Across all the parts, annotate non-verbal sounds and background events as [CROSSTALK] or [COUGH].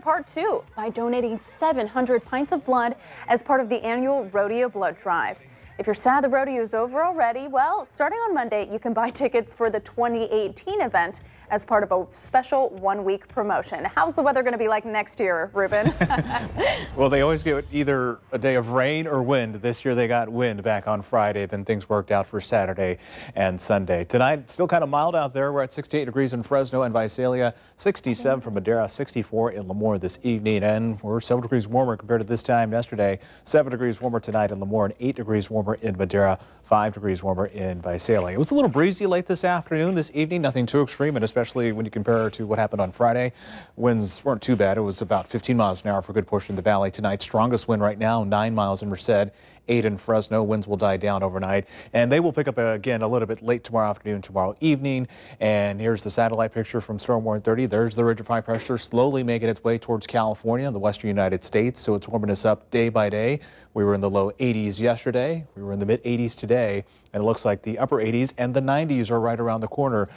part two by donating 700 pints of blood as part of the annual Rodeo Blood Drive. If you're sad the rodeo is over already, well, starting on Monday, you can buy tickets for the 2018 event as part of a special one-week promotion. How's the weather going to be like next year, Ruben? [LAUGHS] [LAUGHS] well, they always get either a day of rain or wind. This year they got wind back on Friday. Then things worked out for Saturday and Sunday. Tonight, still kind of mild out there. We're at 68 degrees in Fresno and Visalia, 67 for Madera, 64 in Lemoore this evening. And we're 7 degrees warmer compared to this time yesterday, 7 degrees warmer tonight in Lemoore, and 8 degrees warmer in Madera, 5 degrees warmer in Visalia. It was a little breezy late this afternoon, this evening, nothing too extreme, and especially especially when you compare it to what happened on Friday. Winds weren't too bad. It was about 15 miles an hour for a good portion of the valley tonight. Strongest wind right now, 9 miles in Merced, 8 in Fresno. Winds will die down overnight, and they will pick up again a little bit late tomorrow afternoon, tomorrow evening. And here's the satellite picture from Storm Warning 30. There's the ridge of high pressure slowly making its way towards California the western United States, so it's warming us up day by day. We were in the low 80s yesterday. We were in the mid 80s today, and it looks like the upper 80s and the 90s are right around the corner.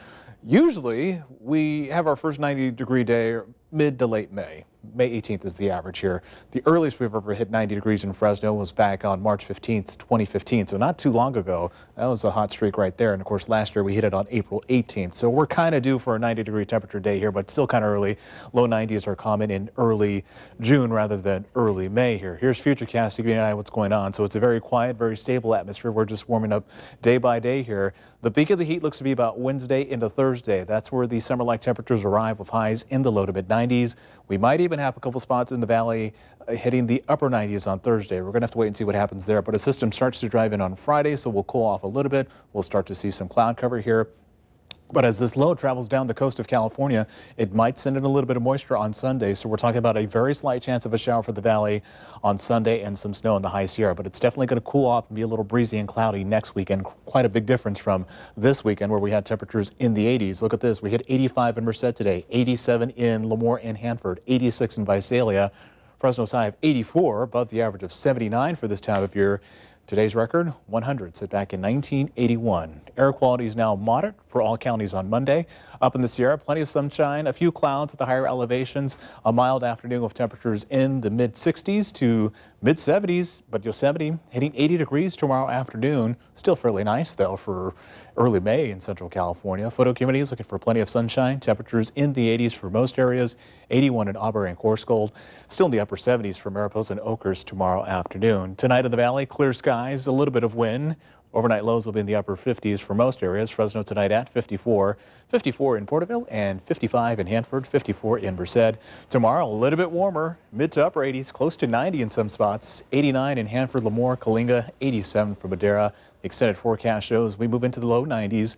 Usually, we have our first 90 degree day mid to late May. May 18th is the average here. The earliest we've ever hit 90 degrees in Fresno was back on March 15th, 2015, so not too long ago. That was a hot streak right there. And of course, last year we hit it on April 18th. So we're kind of due for a 90 degree temperature day here, but still kind of early. Low 90s are common in early June rather than early May here. Here's Futurecast to give you an eye what's going on. So it's a very quiet, very stable atmosphere. We're just warming up day by day here. The peak of the heat looks to be about Wednesday into Thursday. That's where the summer-like temperatures arrive with highs in the low to mid 90s. We might even even have a couple spots in the valley uh, hitting the upper 90s on Thursday. We're going to have to wait and see what happens there. But a system starts to drive in on Friday, so we'll cool off a little bit. We'll start to see some cloud cover here. But as this low travels down the coast of California, it might send in a little bit of moisture on Sunday. So we're talking about a very slight chance of a shower for the valley on Sunday and some snow in the high Sierra. But it's definitely going to cool off and be a little breezy and cloudy next weekend. Quite a big difference from this weekend where we had temperatures in the 80s. Look at this. We hit 85 in Merced today, 87 in Lemoore and Hanford, 86 in Visalia. Fresno's high of 84, above the average of 79 for this time of year. Today's record, 100, set back in 1981. Air quality is now moderate for all counties on Monday. Up in the Sierra, plenty of sunshine, a few clouds at the higher elevations, a mild afternoon with temperatures in the mid 60s to mid 70s, but Yosemite hitting 80 degrees tomorrow afternoon. Still fairly nice, though, for early May in Central California. Photo community is looking for plenty of sunshine, temperatures in the 80s for most areas, 81 in Auburn and Gold. still in the upper 70s for Mariposa and Oakers tomorrow afternoon. Tonight in the valley, clear sky skies, a little bit of wind. Overnight lows will be in the upper 50s for most areas. Fresno tonight at 54, 54 in Porterville, and 55 in Hanford, 54 in Merced. Tomorrow, a little bit warmer, mid to upper 80s, close to 90 in some spots, 89 in Hanford, Lemoore, Kalinga, 87 for Madera. The extended forecast shows we move into the low 90s.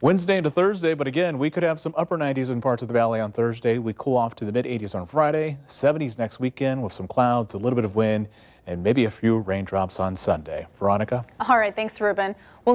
Wednesday into Thursday, but again, we could have some upper 90s in parts of the valley on Thursday. We cool off to the mid 80s on Friday, 70s next weekend with some clouds, a little bit of wind, and maybe a few raindrops on Sunday. Veronica? All right, thanks, Ruben. Well